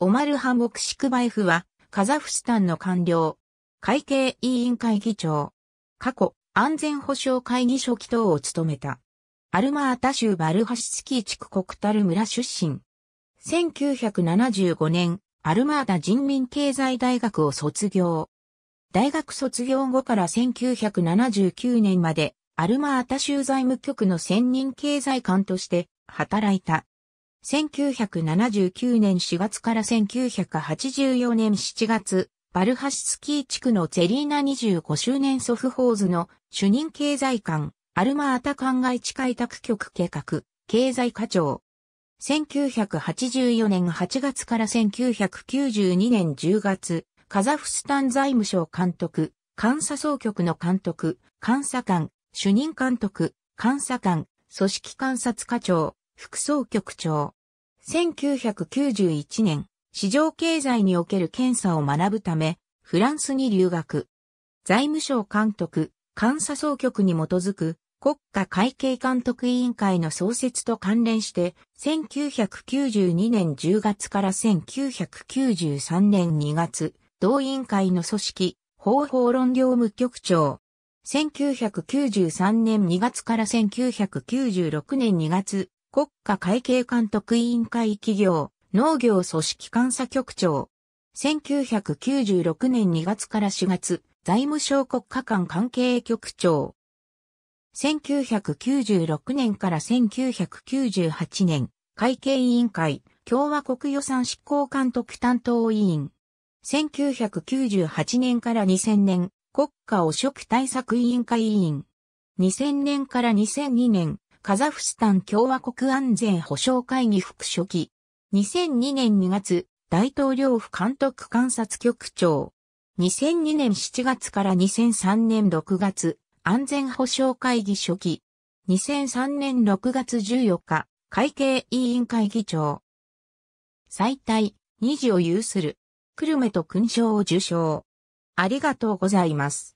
オマルハ・モクシクバエフは、カザフスタンの官僚、会計委員会議長、過去、安全保障会議書記等を務めた。アルマータ州バルハシスキー地区国タル村出身。1975年、アルマータ人民経済大学を卒業。大学卒業後から1979年まで、アルマータ州財務局の専任経済官として働いた。1979年4月から1984年7月、バルハシスキー地区のゼリーナ25周年祖父ホーズの主任経済官、アルマータ灌外地開拓局計画、経済課長。1984年8月から1992年10月、カザフスタン財務省監督、監査総局の監督、監査官、主任監督、監査官、組織監察課長、副総局長。1991年、市場経済における検査を学ぶため、フランスに留学。財務省監督、監査総局に基づく国家会計監督委員会の創設と関連して、1992年10月から1993年2月、同委員会の組織、方法論業務局長。1993年2月から1996年2月、国家会計監督委員会企業、農業組織監査局長。1996年2月から4月、財務省国家間関係局長。1996年から1998年、会計委員会、共和国予算執行監督担当委員。1998年から2000年、国家汚職対策委員会委員。2000年から2002年、カザフスタン共和国安全保障会議副書記。2002年2月、大統領府監督監察局長。2002年7月から2003年6月、安全保障会議書記。2003年6月14日、会計委員会議長。最大二次を有する。久留米と勲章を受章。ありがとうございます。